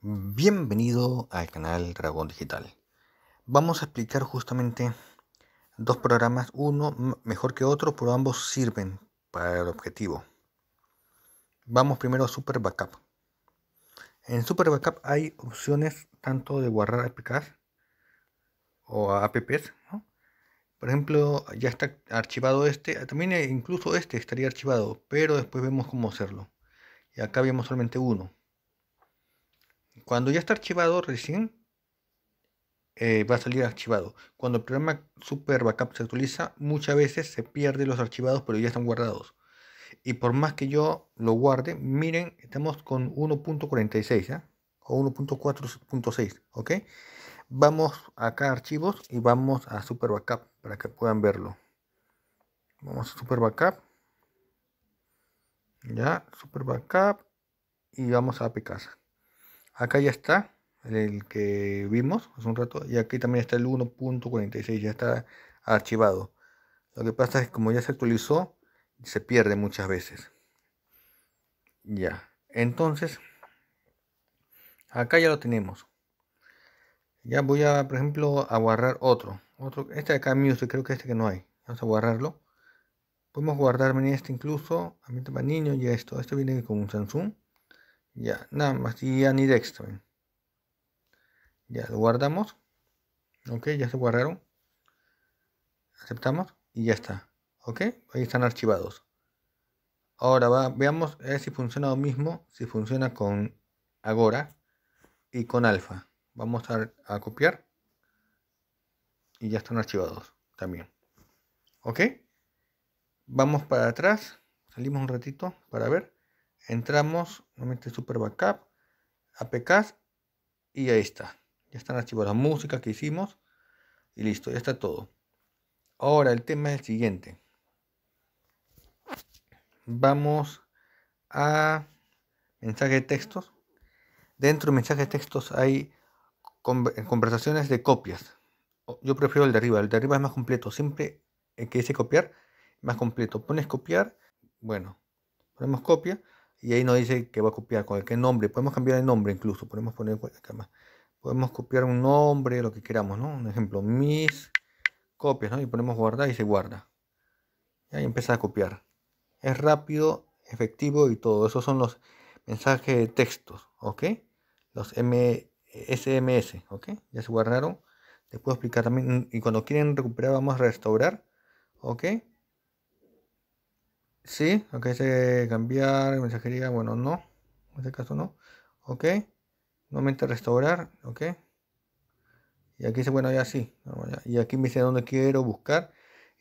Bienvenido al canal Dragón Digital. Vamos a explicar justamente dos programas, uno mejor que otro, pero ambos sirven para el objetivo. Vamos primero a Super Backup. En Super Backup hay opciones tanto de guardar APKs o APPs. Por ejemplo, ya está archivado este, también incluso este estaría archivado, pero después vemos cómo hacerlo. Y acá vemos solamente uno. Cuando ya está archivado recién, eh, va a salir archivado. Cuando el programa Super Backup se actualiza, muchas veces se pierden los archivados, pero ya están guardados. Y por más que yo lo guarde, miren, estamos con 1.46 ¿ah? o 1.4.6, ¿ok? Vamos acá a archivos y vamos a Super Backup para que puedan verlo. Vamos a Super Backup. Ya, Super Backup. Y vamos a APKs. Acá ya está, el que vimos hace un rato, y aquí también está el 1.46, ya está archivado. Lo que pasa es que como ya se actualizó, se pierde muchas veces. Ya, entonces, acá ya lo tenemos. Ya voy a, por ejemplo, a guardar otro. otro este de acá, Music, creo que este que no hay. Vamos a guardarlo. Podemos guardarme en este incluso, a mí para niño y esto. Esto viene con un Samsung. Ya, nada más. Y Anidex también. Eh. Ya, lo guardamos. Ok, ya se guardaron. Aceptamos y ya está. Ok, ahí están archivados. Ahora va, veamos si funciona lo mismo, si funciona con Agora y con Alfa. Vamos a copiar y ya están archivados también. Ok, vamos para atrás, salimos un ratito para ver entramos nuevamente super backup apks y ahí está ya están archivadas las músicas que hicimos y listo ya está todo ahora el tema es el siguiente vamos a mensaje de textos dentro de mensaje de textos hay conversaciones de copias yo prefiero el de arriba el de arriba es más completo siempre que dice copiar más completo pones copiar bueno ponemos copia y ahí nos dice que va a copiar con nombre. Podemos cambiar el nombre incluso, podemos poner cualquier Podemos copiar un nombre, lo que queramos, ¿no? Un ejemplo, mis copias, ¿no? Y ponemos guardar y se guarda. Y ahí empieza a copiar. Es rápido, efectivo y todo. Esos son los mensajes de textos, ¿ok? Los M SMS, ¿ok? Ya se guardaron. Les puedo explicar también. Y cuando quieren recuperar, vamos a restaurar, ¿ok? Sí, ok, dice este, cambiar, mensajería, bueno, no. En este caso no. Ok. Nuevamente restaurar, ok. Y aquí dice, bueno, ya sí. Y aquí me dice dónde quiero buscar.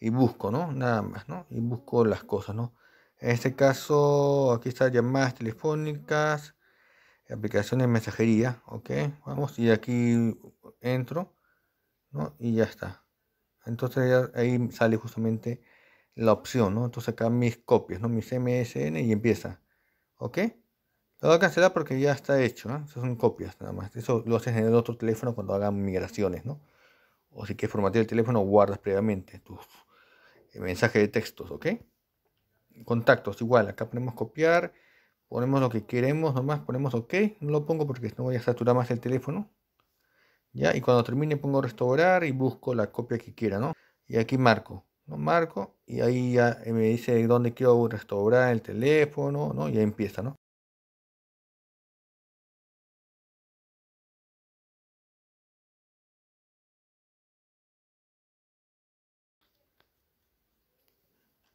Y busco, ¿no? Nada más, ¿no? Y busco las cosas, ¿no? En este caso, aquí está llamadas telefónicas, aplicaciones de mensajería, ok. Vamos, y aquí entro, ¿no? Y ya está. Entonces ahí sale justamente la opción, ¿no? Entonces acá mis copias, ¿no? Mis MSN y empieza. ¿Ok? Lo voy a cancelar porque ya está hecho, ¿no? son copias nada más. Eso lo haces en el otro teléfono cuando hagan migraciones, ¿no? O si quieres formatear el teléfono, guardas previamente tus eh, mensaje de textos, ¿ok? Contactos, igual, acá ponemos copiar, ponemos lo que queremos nomás, ponemos ok, no lo pongo porque no voy a saturar más el teléfono. Ya, y cuando termine pongo restaurar y busco la copia que quiera, ¿no? Y aquí marco, lo marco y ahí ya eh, me dice dónde quiero restaurar el teléfono, ¿no? Y ahí empieza, ¿no?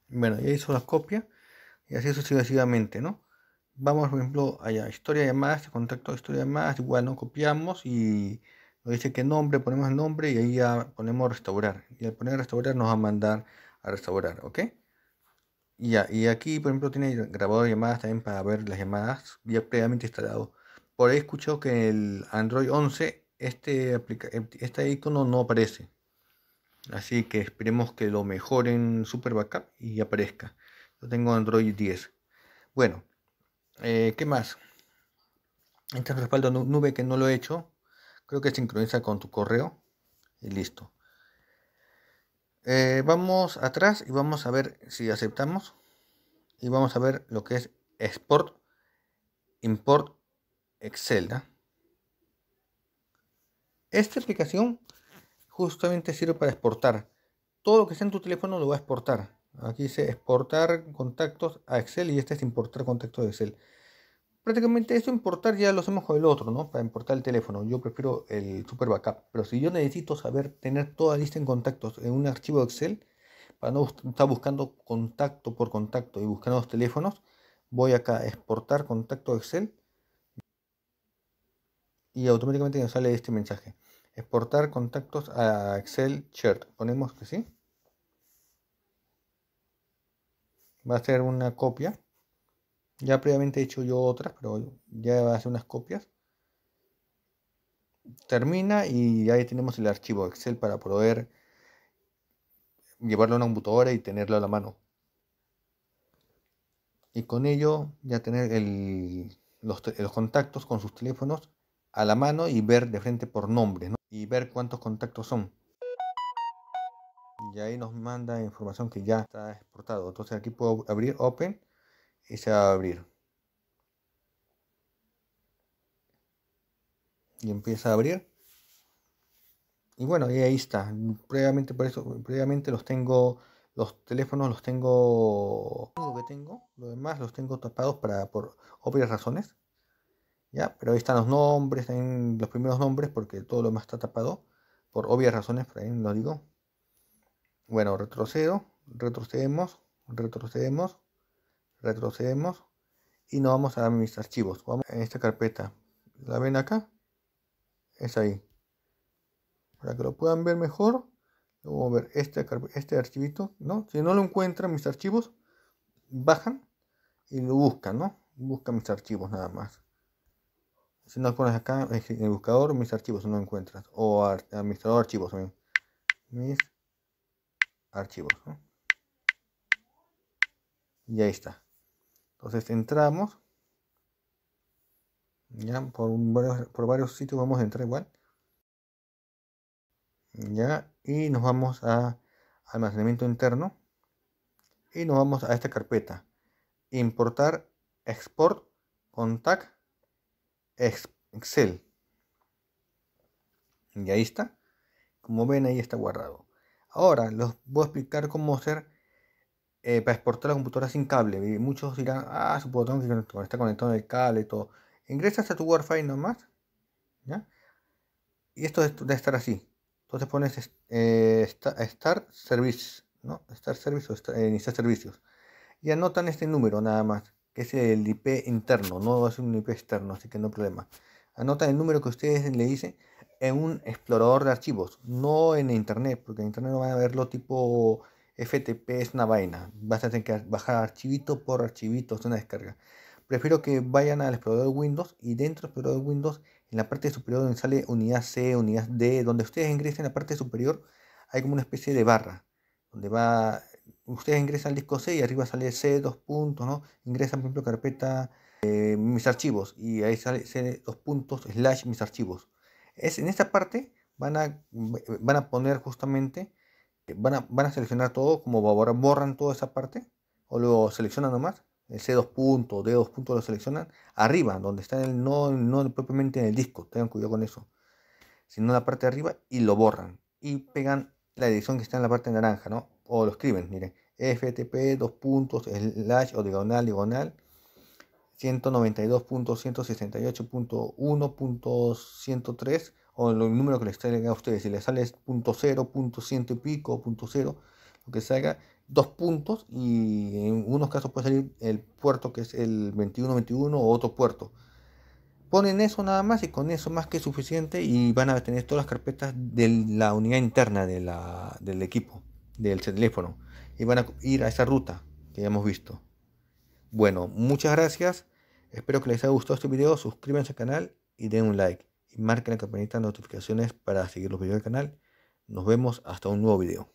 Bueno, ya hizo la copia y así sucesivamente, ¿no? Vamos, por ejemplo, allá, historia de llamadas, contacto historia de llamadas, igual, ¿no? Copiamos y nos dice que nombre, ponemos el nombre y ahí ya ponemos restaurar. Y al poner restaurar nos va a mandar a restaurar, ¿ok? Y, aquí, por ejemplo, tiene grabador de llamadas también para ver las llamadas ya previamente instalado. Por ahí escuchado que el Android 11, este, aplica este icono no aparece. Así que esperemos que lo mejoren Super Backup y aparezca. Yo tengo Android 10. Bueno, eh, ¿qué más? Este respaldo nube que no lo he hecho, Creo que sincroniza con tu correo. Y listo. Eh, vamos atrás y vamos a ver si aceptamos. Y vamos a ver lo que es export, import, Excel. Esta aplicación justamente sirve para exportar. Todo lo que está en tu teléfono lo va a exportar. Aquí dice exportar contactos a Excel y este es importar contactos de Excel prácticamente eso importar ya lo hacemos con el otro, ¿no? Para importar el teléfono. Yo prefiero el super backup. Pero si yo necesito saber tener toda lista en contactos en un archivo de Excel, para no estar buscando contacto por contacto y buscando los teléfonos, voy acá a exportar contacto de Excel y automáticamente nos sale este mensaje. Exportar contactos a Excel shirt. Ponemos que sí. Va a ser una copia. Ya previamente he hecho yo otras, pero ya va a hacer unas copias. Termina y ahí tenemos el archivo Excel para poder llevarlo a una computadora y tenerlo a la mano. Y con ello ya tener los, contactos con sus teléfonos a la mano y ver de frente por nombre y ver cuántos contactos son. Y ahí nos manda información que ya está exportado. Entonces aquí puedo abrir Open y se va a abrir. Y empieza a abrir. Y bueno, y ahí está. Previamente, por eso, previamente los tengo, los teléfonos los tengo, lo que tengo, los demás los tengo tapados para, por obvias razones. ¿ya? Pero ahí están los nombres, los primeros nombres, porque todo lo demás está tapado, por obvias razones, por ahí lo digo. Bueno, retrocedo, retrocedemos, retrocedemos, retrocedemos y nos vamos a mis archivos. Vamos en esta carpeta. ¿La ven acá? Es ahí. Para que lo puedan ver mejor, vamos a ver este, este archivito, ¿no? Si no lo encuentran mis archivos, bajan y lo buscan, ¿no? Buscan mis archivos nada más. Si no pones acá en el buscador, mis archivos no encuentras. O administrador archivos Mis archivos, Y ahí está. Entonces entramos. Ya por, por varios sitios vamos a entrar igual. Ya, y nos vamos a almacenamiento interno. Y nos vamos a esta carpeta. Importar, export, contact, Excel. Y ahí está. Como ven, ahí está guardado. Ahora, los voy a explicar cómo hacer eh, para exportar la computadora sin cable. muchos dirán, ah, su botón que está conectado en el cable y todo. Ingresas a tu Wi-Fi nomás. ¿ya? Y esto debe estar así. Entonces pones eh, Start Service. ¿no? Start Service eh, Iniciar Servicios. Y anotan este número nada más. Que es el IP interno. No es un IP externo. Así que no hay problema. Anotan el número que ustedes le dicen en un explorador de archivos. No en internet. Porque en internet no van a verlo tipo FTP es una vaina. Vas a tener que bajar archivito por archivito, es una descarga. Prefiero que vayan al explorador de Windows y dentro del explorador de Windows, en la parte superior donde sale unidad C, unidad D, donde ustedes ingresen, en la parte superior hay como una especie de barra, donde va, ustedes ingresan al disco C y arriba sale C, dos puntos, ¿no? Ingresan, por ejemplo, carpeta eh, mis archivos y ahí sale C, dos puntos, slash mis archivos. Es, en esta parte van a, van a poner justamente eh, ¿Van a, seleccionar todo? Como borran toda esa parte. O lo seleccionan nomás. El C2 punto, D2 lo seleccionan. Arriba, donde está el no, no propiamente en el disco. Tengan cuidado con eso. Sino la parte de arriba y lo borran. Y pegan la edición que está en la parte naranja, ¿no? O lo escriben, miren. FTP, dos puntos, slash o diagonal, diagonal. 192.168.1.103 o el número que les salga a ustedes. Si les sale punto cero, y pico, punto lo que salga, dos puntos y en unos casos puede salir el puerto que es el 2121 o otro puerto. Ponen eso nada más y con eso más que suficiente y van a tener todas las carpetas de la unidad interna de la, del equipo, del teléfono. Y van a ir a esa ruta que ya hemos visto. Bueno, muchas gracias. Espero que les haya gustado este video. Suscríbanse al canal y den un like y marquen la campanita de notificaciones para seguir los videos del canal. Nos vemos hasta un nuevo video.